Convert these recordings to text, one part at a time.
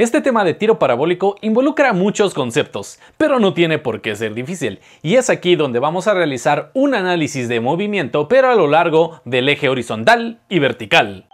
Este tema de tiro parabólico involucra muchos conceptos, pero no tiene por qué ser difícil, y es aquí donde vamos a realizar un análisis de movimiento pero a lo largo del eje horizontal y vertical.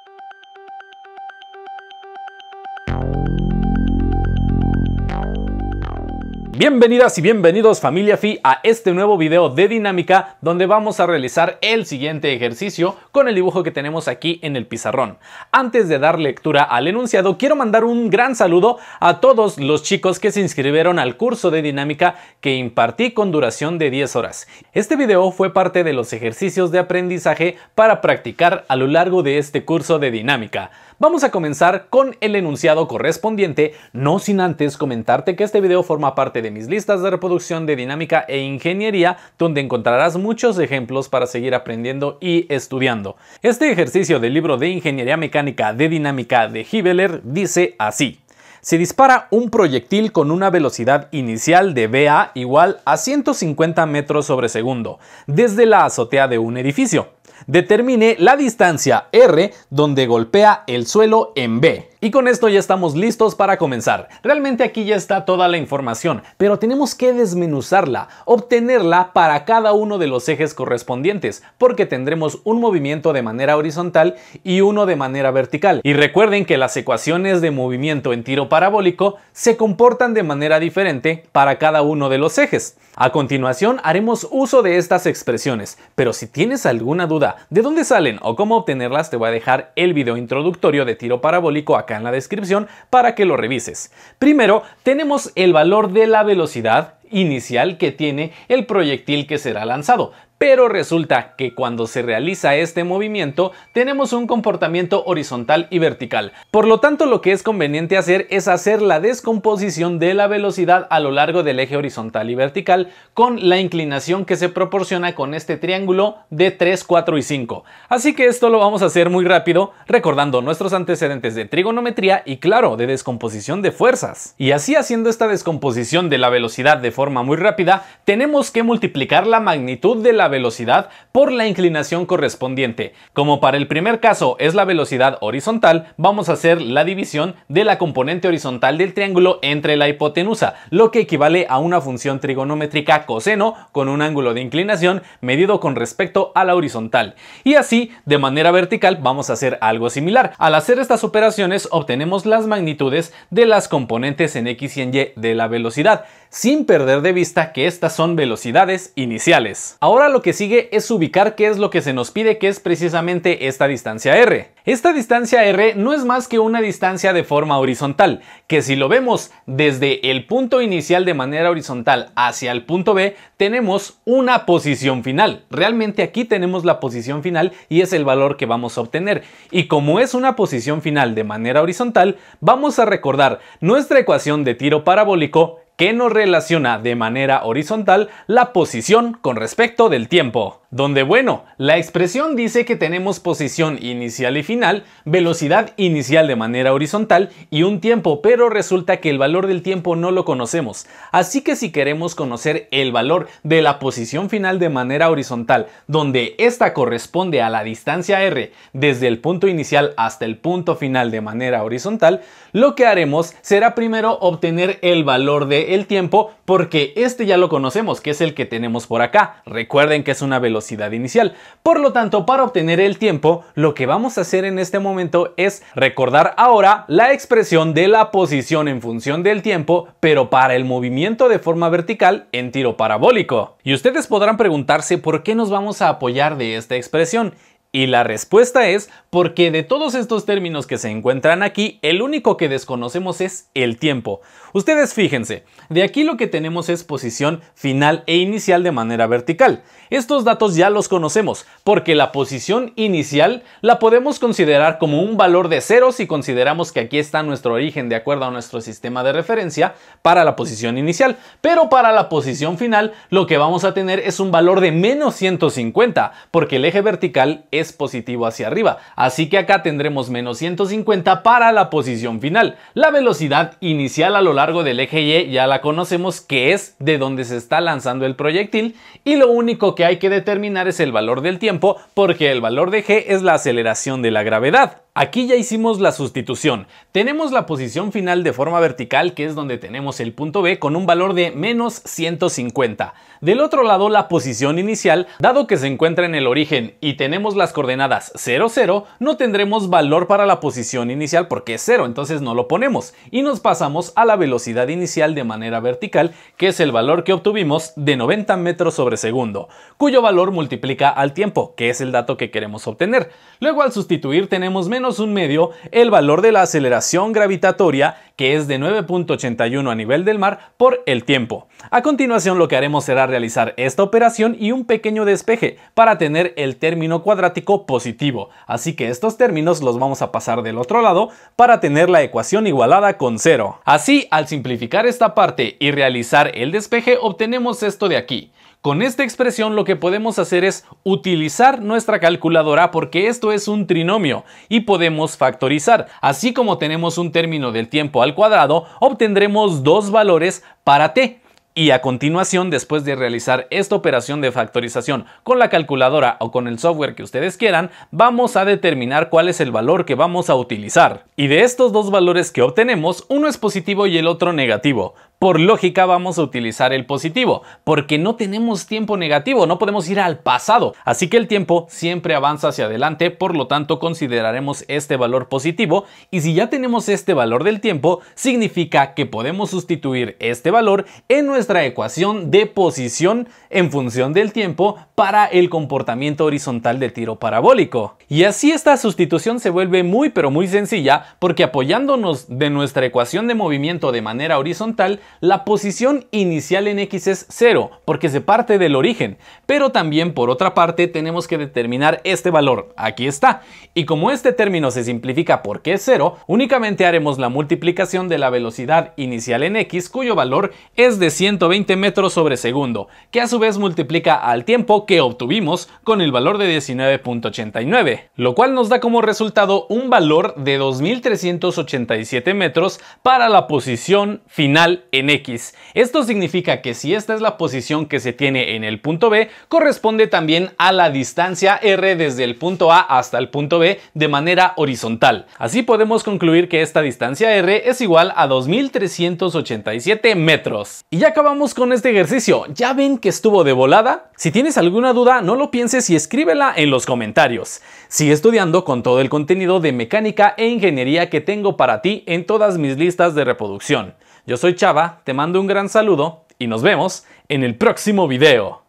Bienvenidas y bienvenidos familia Fi a este nuevo video de dinámica donde vamos a realizar el siguiente ejercicio con el dibujo que tenemos aquí en el pizarrón. Antes de dar lectura al enunciado quiero mandar un gran saludo a todos los chicos que se inscribieron al curso de dinámica que impartí con duración de 10 horas. Este video fue parte de los ejercicios de aprendizaje para practicar a lo largo de este curso de dinámica. Vamos a comenzar con el enunciado correspondiente, no sin antes comentarte que este video forma parte de mis listas de reproducción de dinámica e ingeniería, donde encontrarás muchos ejemplos para seguir aprendiendo y estudiando. Este ejercicio del libro de Ingeniería Mecánica de Dinámica de Hibeler dice así. Se dispara un proyectil con una velocidad inicial de BA igual a 150 metros sobre segundo desde la azotea de un edificio determine la distancia R donde golpea el suelo en B. Y con esto ya estamos listos para comenzar. Realmente aquí ya está toda la información, pero tenemos que desmenuzarla, obtenerla para cada uno de los ejes correspondientes, porque tendremos un movimiento de manera horizontal y uno de manera vertical. Y recuerden que las ecuaciones de movimiento en tiro parabólico se comportan de manera diferente para cada uno de los ejes. A continuación haremos uso de estas expresiones, pero si tienes alguna duda de dónde salen o cómo obtenerlas, te voy a dejar el video introductorio de tiro parabólico acá en la descripción para que lo revises. Primero, tenemos el valor de la velocidad inicial que tiene el proyectil que será lanzado. Pero resulta que cuando se realiza este movimiento tenemos un comportamiento horizontal y vertical. Por lo tanto lo que es conveniente hacer es hacer la descomposición de la velocidad a lo largo del eje horizontal y vertical con la inclinación que se proporciona con este triángulo de 3, 4 y 5. Así que esto lo vamos a hacer muy rápido recordando nuestros antecedentes de trigonometría y claro de descomposición de fuerzas. Y así haciendo esta descomposición de la velocidad de forma muy rápida tenemos que multiplicar la magnitud de la velocidad por la inclinación correspondiente. Como para el primer caso es la velocidad horizontal, vamos a hacer la división de la componente horizontal del triángulo entre la hipotenusa, lo que equivale a una función trigonométrica coseno con un ángulo de inclinación medido con respecto a la horizontal. Y así, de manera vertical, vamos a hacer algo similar. Al hacer estas operaciones obtenemos las magnitudes de las componentes en x y en y de la velocidad, sin perder de vista que estas son velocidades iniciales. Ahora lo que sigue es ubicar qué es lo que se nos pide, que es precisamente esta distancia r. Esta distancia r no es más que una distancia de forma horizontal, que si lo vemos desde el punto inicial de manera horizontal hacia el punto B, tenemos una posición final. Realmente aquí tenemos la posición final y es el valor que vamos a obtener. Y como es una posición final de manera horizontal, vamos a recordar nuestra ecuación de tiro parabólico que nos relaciona de manera horizontal la posición con respecto del tiempo. Donde bueno, la expresión dice que tenemos posición inicial y final, velocidad inicial de manera horizontal y un tiempo, pero resulta que el valor del tiempo no lo conocemos. Así que si queremos conocer el valor de la posición final de manera horizontal, donde esta corresponde a la distancia r desde el punto inicial hasta el punto final de manera horizontal, lo que haremos será primero obtener el valor de el tiempo porque este ya lo conocemos, que es el que tenemos por acá. Recuerden que es una velocidad inicial. Por lo tanto, para obtener el tiempo, lo que vamos a hacer en este momento es recordar ahora la expresión de la posición en función del tiempo, pero para el movimiento de forma vertical en tiro parabólico. Y ustedes podrán preguntarse por qué nos vamos a apoyar de esta expresión. Y la respuesta es porque de todos estos términos que se encuentran aquí, el único que desconocemos es el tiempo. Ustedes fíjense, de aquí lo que tenemos es posición final e inicial de manera vertical. Estos datos ya los conocemos, porque la posición inicial la podemos considerar como un valor de cero si consideramos que aquí está nuestro origen de acuerdo a nuestro sistema de referencia para la posición inicial, pero para la posición final lo que vamos a tener es un valor de menos 150, porque el eje vertical es positivo hacia arriba, así que acá tendremos menos 150 para la posición final. La velocidad inicial a lo largo del eje Y ya la conocemos que es de donde se está lanzando el proyectil y lo único que hay que determinar es el valor del tiempo porque el valor de G es la aceleración de la gravedad. Aquí ya hicimos la sustitución. Tenemos la posición final de forma vertical, que es donde tenemos el punto B con un valor de menos 150. Del otro lado, la posición inicial, dado que se encuentra en el origen y tenemos las coordenadas 0, 0, no tendremos valor para la posición inicial porque es 0, entonces no lo ponemos. Y nos pasamos a la velocidad inicial de manera vertical, que es el valor que obtuvimos de 90 metros sobre segundo, cuyo valor multiplica al tiempo, que es el dato que queremos obtener. Luego al sustituir tenemos menos un medio el valor de la aceleración gravitatoria, que es de 9.81 a nivel del mar, por el tiempo. A continuación lo que haremos será realizar esta operación y un pequeño despeje para tener el término cuadrático positivo, así que estos términos los vamos a pasar del otro lado para tener la ecuación igualada con cero. Así, al simplificar esta parte y realizar el despeje, obtenemos esto de aquí. Con esta expresión lo que podemos hacer es utilizar nuestra calculadora porque esto es un trinomio y podemos factorizar. Así como tenemos un término del tiempo al cuadrado, obtendremos dos valores para t. Y a continuación, después de realizar esta operación de factorización con la calculadora o con el software que ustedes quieran, vamos a determinar cuál es el valor que vamos a utilizar. Y de estos dos valores que obtenemos, uno es positivo y el otro negativo por lógica vamos a utilizar el positivo, porque no tenemos tiempo negativo, no podemos ir al pasado. Así que el tiempo siempre avanza hacia adelante, por lo tanto consideraremos este valor positivo y si ya tenemos este valor del tiempo, significa que podemos sustituir este valor en nuestra ecuación de posición en función del tiempo para el comportamiento horizontal de tiro parabólico. Y así esta sustitución se vuelve muy pero muy sencilla porque apoyándonos de nuestra ecuación de movimiento de manera horizontal, la posición inicial en X es 0 porque se parte del origen, pero también por otra parte tenemos que determinar este valor, aquí está, y como este término se simplifica porque es 0, únicamente haremos la multiplicación de la velocidad inicial en X cuyo valor es de 120 metros sobre segundo, que a su vez multiplica al tiempo que obtuvimos con el valor de 19.89, lo cual nos da como resultado un valor de 2.387 metros para la posición final X. Esto significa que si esta es la posición que se tiene en el punto B, corresponde también a la distancia R desde el punto A hasta el punto B de manera horizontal. Así podemos concluir que esta distancia R es igual a 2387 metros. Y ya acabamos con este ejercicio. ¿Ya ven que estuvo de volada? Si tienes alguna duda, no lo pienses y escríbela en los comentarios. Sigue estudiando con todo el contenido de mecánica e ingeniería que tengo para ti en todas mis listas de reproducción. Yo soy Chava, te mando un gran saludo y nos vemos en el próximo video.